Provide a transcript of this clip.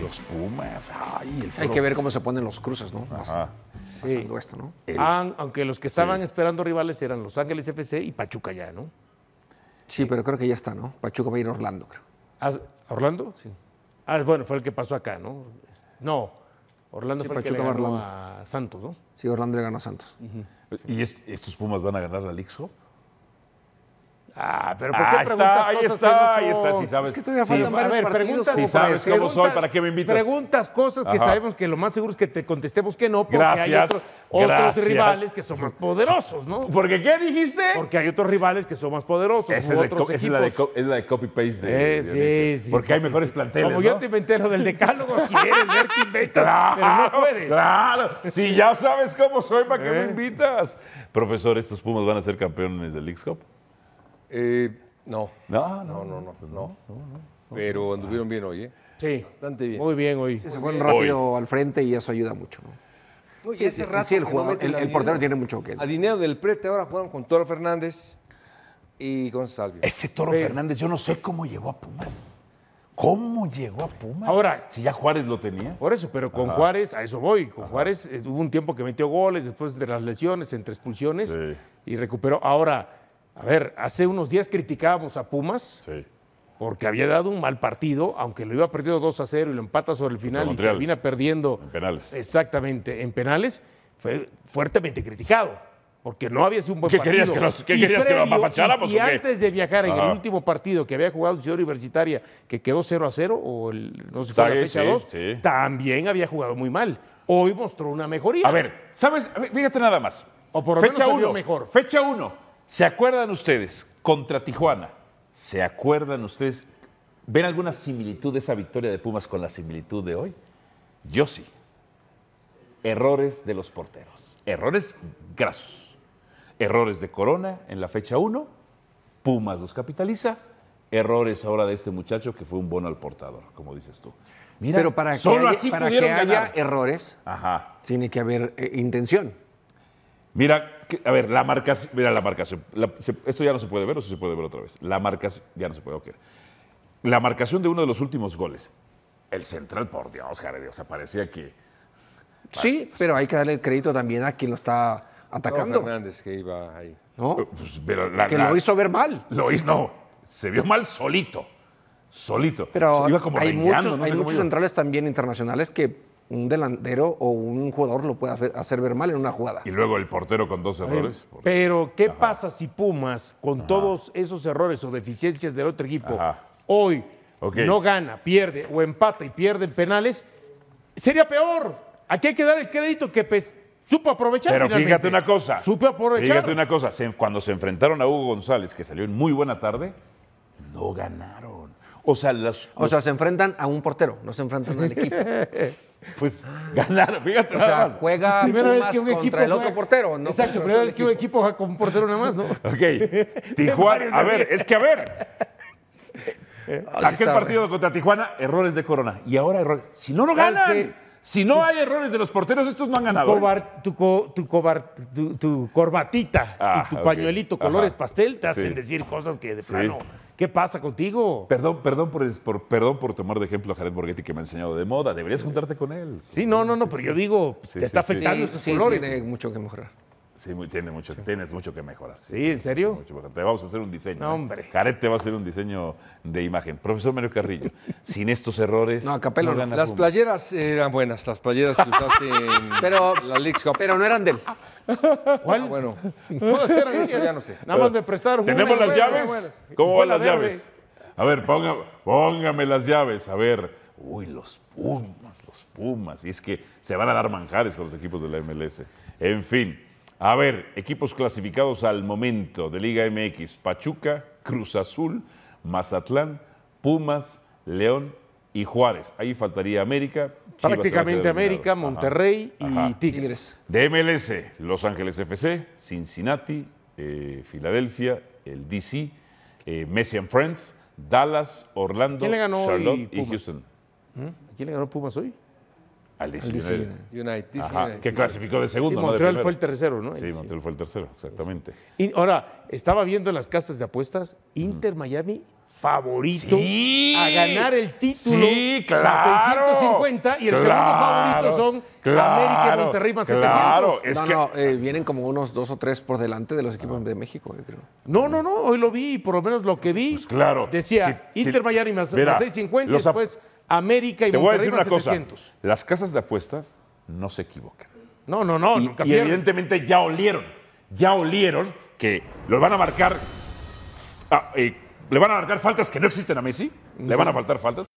Los Pumas, Hay que ver cómo se ponen los cruces, ¿no? Ajá. ¿no? Ah, aunque los que estaban esperando rivales eran Los Ángeles FC y Pachuca ya, ¿no? Sí, pero creo que ya está, ¿no? Pachuca va a ir Orlando, creo. ¿A ah, Orlando? Sí. Ah, bueno, fue el que pasó acá, ¿no? No, Orlando fue Pachuca a, Santos, ¿no? Sí, Orlando le ganó a Santos. ¿Y estos Pumas van a ganar la Lixo? Ah, pero ¿por qué ah, preguntas está, cosas ahí está, que no son? ahí está, sí sabes. Es que todavía faltan varios a ver, preguntas, si sabes cómo soy, ¿para qué me invitas? Preguntas cosas que sabemos que lo más seguro es que te contestemos que no, porque hay otros rivales que son más poderosos, ¿no? ¿Porque qué dijiste? Porque hay otros rivales que son más poderosos. Es, otros equipos. es la de, copy-paste de, eh, sí, sí, Porque hay mejores planteles, Como yo te inventé lo del decálogo, quieres ver que inventas, claro, pero no puedes. Claro, si ya sabes cómo soy, ¿para qué me eh. invitas? Profesor, ¿estos Pumas van a ser campeones del League Cup? Eh, pues no. No, no, no, no, Pero anduvieron bien hoy, ¿eh? Sí. Bastante bien. Muy bien hoy. se fueron rápido al frente y eso ayuda mucho. ¿no? sí, el, jugador, portero tiene mucho que. a dinero del prete ahora juegan con Toro Fernández y González Ese Toro Fernández, yo no sé cómo llegó a Pumas. ¿Cómo llegó a Pumas? Ahora, si ya Juárez lo tenía. Por eso, pero con Juárez, a eso voy. Con Juárez eh, hubo un tiempo que metió goles después de las lesiones, entre expulsiones, y recuperó. Ahora, a ver, hace unos días criticábamos a Pumas sí. porque había dado un mal partido, aunque lo iba perdiendo 2 a 0 y lo empata sobre el final y termina perdiendo. En penales. Exactamente, en penales. Fue fuertemente criticado porque no había sido un buen ¿Qué partido. Querías que ¿Qué querías que lo apapacháramos? Y, antes de viajar en el ah. último partido que había jugado Ciudad Universitaria, que quedó 0 a 0, o el, no sé si fue la fecha 2, también había jugado muy mal. Hoy mostró una mejoría. A ver, ¿sabes? Fíjate nada más. O por fecha menos mejor. Fecha 1. ¿Se acuerdan ustedes contra Tijuana? ¿Se acuerdan ustedes? ¿Ven alguna similitud de esa victoria de Pumas con la similitud de hoy? Yo sí. Errores de los porteros. Errores grasos. Errores de Corona en la fecha 1. Pumas los capitaliza. Errores ahora de este muchacho que fue un bono al portador, como dices tú. Mira, Pero para que, haya, para que haya errores, tiene que haber eh, intención. Mira, a ver, la marcación, mira la marcación. esto ya no se puede ver o se puede ver otra vez. La marcación, ya no se puede, La marcación de uno de los últimos goles. El central, por Dios, Jared, Dios, sea, parecía que... Sí, pero hay que darle crédito también a quien lo está atacando. Fernández que iba ahí. No, uh, pues, que lo hizo ver mal. Lo hizo, no, se vio mal solito, solito. Pero hay muchos, hay muchos centrales también internacionales que un delantero o un jugador lo puede hacer, ver mal en una jugada. Y luego el portero con dos errores. Pero, ¿qué pasa si Pumas, con todos esos errores o deficiencias del otro equipo, hoy no gana, pierde o empata y pierde en penales? Sería peor. Aquí hay que dar el crédito que pues, supo aprovechar. Pero fíjate una cosa. Supo aprovechar. Fíjate una cosa. cuando se enfrentaron a Hugo González, que salió en muy buena tarde, no ganaron. O sea, o sea, se enfrentan a un portero, no se enfrentan al equipo. pues ganaron, fíjate. O sea, más. juega primera contra el otro portero, ¿no? Exacto, primera vez que un equipo juega con un portero nada más, ¿no? ok. Tijuana, a ver, es que a ver. Ah, Aquel partido contra Tijuana, errores de Corona. Y ahora errores. Si no, no ganan. Si no hay errores de los porteros, estos no han ganado. Tu, ¿eh? tu, tu, corbatita y ah, tu pañuelito colores pastel te hacen decir cosas que de plano. ¿Qué pasa contigo? Perdón, perdón por, perdón por tomar de ejemplo a Jared Borghetti que me ha enseñado de moda. Deberías juntarte con él. Sí, no, no, no, pero yo digo, te está afectando esos colores. Tiene mucho que mejorar. Sí, tiene mucho, tienes mucho que mejorar. Sí, ¿en serio? Mucho, te vamos a hacer un diseño. ¿eh? No, hombre. Jaret te va a hacer un diseño de imagen. Profesor Mario Carrillo, sin estos errores. No, Capello, las playeras eran buenas, las playeras que usaste en pero, la League Pero no eran de él. ¿Cuál? Ah, bueno. ¿puedo ser Eso ya no sé. Nada más me prestaron. ¿Tenemos las llaves? ¿Cómo van las llaves? A ver, póngame las llaves. A ver. Uy, los Pumas, los Pumas. Y es que se van a dar manjares con los equipos de la MLS. En fin. A ver, equipos clasificados al momento de Liga MX, Pachuca, Cruz Azul, Mazatlán, Pumas, León y Juárez. Ahí faltaría América. Prácticamente América, Monterrey y Tigres. De MLS, Los Ángeles FC, Cincinnati, eh, Filadelfia, el DC, eh, Messi and Friends, Dallas, Orlando, Charlotte y, Houston. ¿Mm? ¿Quién le ganó Pumas hoy? Al DC, United. que clasificó de segundo. Montreal fue el tercero, ¿no? Sí, Montreal fue el tercero, exactamente. ahora, estaba viendo en las casas de apuestas, Inter Miami favorito a ganar el título. Sí, claro. A 650 y el segundo favorito son América y Monterrey más claro, 700. Es que, eh, vienen como unos dos o tres por delante de los equipos ah. de México, creo. No, no, no, hoy lo vi, y por lo menos lo que vi. Pues claro. Decía Inter Miami más, 650 y después... América y Te Las casas de apuestas no se equivocan. No, no, no. Y, evidentemente ya olieron. Ya olieron que los van a marcar. Ah, eh, le van a marcar faltas que no existen a Messi. Le van a faltar faltas.